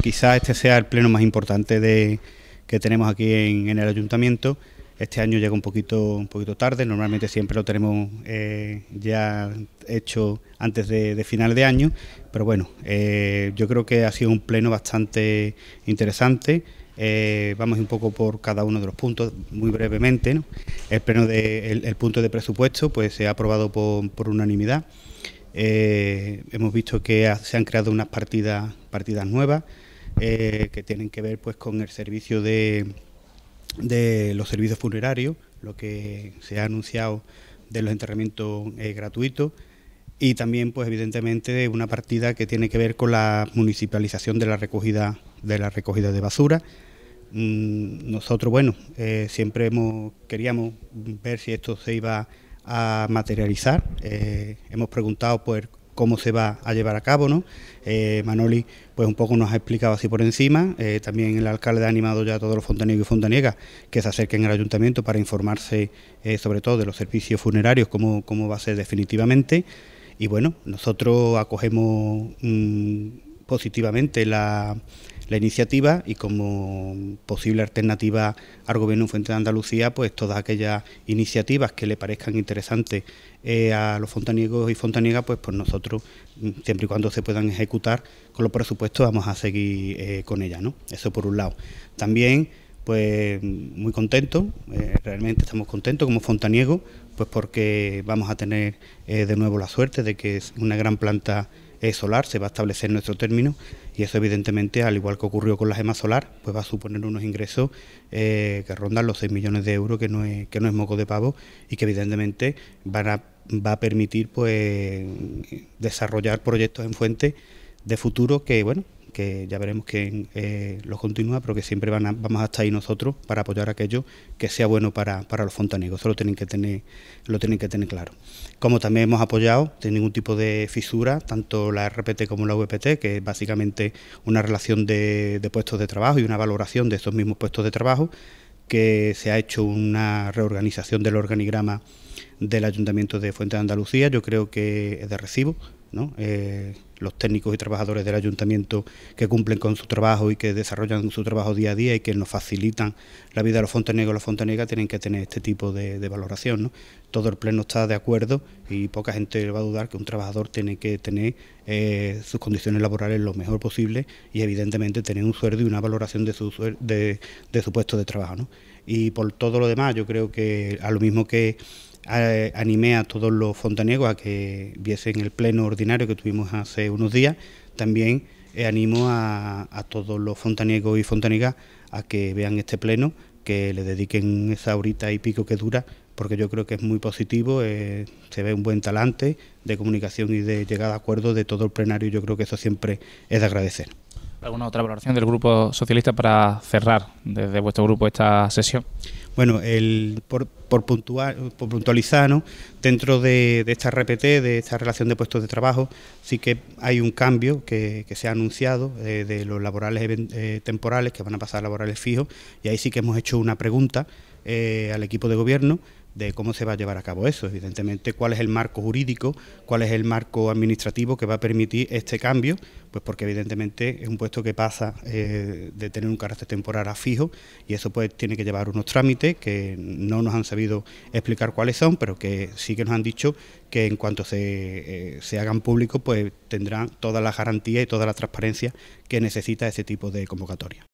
Quizás este sea el pleno más importante de, que tenemos aquí en, el ayuntamiento. Este año llega un poquito, un poquito tarde, normalmente siempre lo tenemos eh, ya hecho antes de, final de año, pero bueno, eh, yo creo que ha sido un pleno bastante interesante. Eh, vamos un poco por cada uno de los puntos, muy brevemente. El, pleno de, el, punto de presupuesto pues, se ha aprobado por unanimidad. Eh, hemos visto que se han creado unas partidas, partidas nuevas eh, que tienen que ver pues con el servicio de, de, los servicios funerarios, lo que se ha anunciado de los enterramientos eh, gratuitos y también pues evidentemente una partida que tiene que ver con la municipalización de la recogida de la recogida de basura. Mm, nosotros bueno siempre hemos queríamos ver si esto se iba a materializar. Eh, hemos preguntado pues cómo se va a llevar a cabo, ¿no? Eh, Manoli pues un poco nos ha explicado así por encima, eh, también el alcalde ha animado ya a todos los fontaniegos y fontaniegas que se acerquen al ayuntamiento para informarse sobre todo de los servicios funerarios, cómo, cómo va a ser definitivamente y bueno, nosotros acogemos mm, positivamente la, la iniciativa y como posible alternativa al Gobierno Fuente de Andalucía, pues todas aquellas iniciativas que le parezcan interesantes eh, a los fontaniegos y fontaniegas, pues, pues nosotros, mm, siempre y cuando se puedan ejecutar con los presupuestos, vamos a seguir eh, con ella ¿no? Eso por un lado. También pues muy contento, eh, realmente estamos contentos como fontaniego, pues porque vamos a tener de nuevo la suerte de que es una gran planta solar, se va a establecer nuestro término y eso evidentemente, al igual que ocurrió con la gema solar, pues va a suponer unos ingresos eh, que rondan los 6 millones de euros, que no es, que no es moco de pavo y que evidentemente van a, va a permitir pues desarrollar proyectos en fuente de futuro que, bueno, que ya veremos que eh, los continúa, pero que siempre vamos a estar ahí nosotros para apoyar aquello que sea bueno para, los fontanegos. Eso lo tienen que tener, lo tienen que tener claro. Como también hemos apoyado, sin ningún tipo de fisura, tanto la RPT como la VPT, que es básicamente una relación de, puestos de trabajo y una valoración de estos mismos puestos de trabajo, que se ha hecho una reorganización del organigrama del Ayuntamiento de Fuente de Andalucía, yo creo que es de recibo, eh, los técnicos y trabajadores del ayuntamiento que cumplen con su trabajo y que desarrollan su trabajo día a día y que nos facilitan la vida de los fontenegos y las fontanegas tienen que tener este tipo de, valoración. ¿no? Todo el pleno está de acuerdo y poca gente va a dudar que un trabajador tiene que tener eh, sus condiciones laborales lo mejor posible y evidentemente tener un sueldo y una valoración de su, de, su puesto de trabajo. Y por todo lo demás yo creo que a lo mismo que animé a todos los fontaniegos a que viesen el pleno ordinario que tuvimos hace unos días. También eh, animo a, todos los fontaniegos y fontanegas a que vean este pleno, que le dediquen esa horita y pico que dura, porque yo creo que es muy positivo, eh, se ve un buen talante de comunicación y de llegada a acuerdos de todo el plenario, yo creo que eso siempre es de agradecer. ¿Alguna otra valoración del Grupo Socialista para cerrar desde vuestro grupo esta sesión? Bueno, por, por, por puntualizar, dentro de, esta RPT, de esta relación de puestos de trabajo, sí que hay un cambio que, se ha anunciado eh, de los laborales eh, temporales que van a pasar a laborales fijos y ahí sí que hemos hecho una pregunta eh, al equipo de gobierno de cómo se va a llevar a cabo eso, evidentemente cuál es el marco jurídico, cuál es el marco administrativo que va a permitir este cambio, pues porque evidentemente es un puesto que pasa eh, de tener un carácter temporal a fijo y eso pues tiene que llevar unos trámites que no nos han sabido explicar cuáles son, pero que sí que nos han dicho que en cuanto se, eh, se hagan públicos pues tendrán todas las garantías y toda la transparencia que necesita ese tipo de convocatoria.